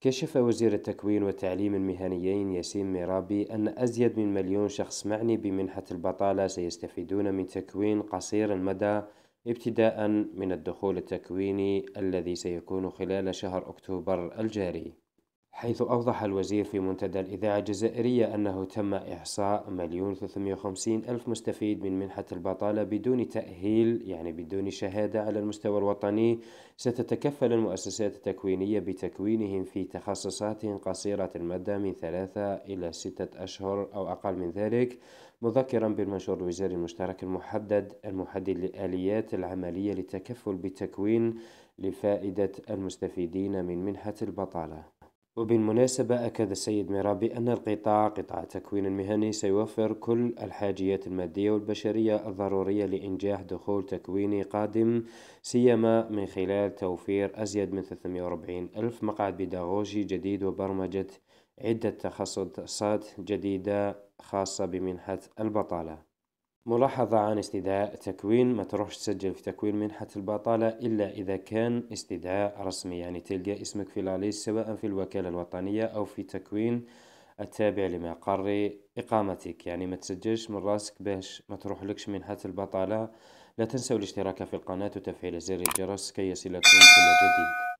كشف وزير التكوين والتعليم المهنيين ياسين ميرابي أن أزيد من مليون شخص معني بمنحة البطالة سيستفيدون من تكوين قصير المدى ابتداء من الدخول التكويني الذي سيكون خلال شهر أكتوبر الجاري حيث أوضح الوزير في منتدى الإذاعة الجزائرية أنه تم إحصاء مليون وخمسين ألف مستفيد من منحة البطالة بدون تأهيل يعني بدون شهادة على المستوى الوطني ستتكفل المؤسسات التكوينية بتكوينهم في تخصصات قصيرة المدى من ثلاثة إلى ستة أشهر أو أقل من ذلك مذكرا بالمنشور الوزاري المشترك المحدد المحدد للآليات العملية للتكفل بتكوين لفائدة المستفيدين من منحة البطالة وبالمناسبة أكد السيد ميرابي أن القطاع قطاع التكوين المهني سيوفر كل الحاجيات المادية والبشرية الضرورية لإنجاح دخول تكويني قادم سيما من خلال توفير أزيد من 340 ألف مقعد بيداغوجي جديد وبرمجة عدة تخصصات جديدة خاصة بمنحة البطالة ملاحظة عن استدعاء تكوين ما تروحش تسجل في تكوين منحة البطالة إلا إذا كان استدعاء رسمي يعني تلقى اسمك في لاليس سواء في الوكالة الوطنية أو في تكوين التابع لمقر إقامتك يعني ما تسجلش من راسك باش ما لكش منحة البطالة لا تنسوا الاشتراك في القناة وتفعيل زر الجرس كي يصلكم كل جديد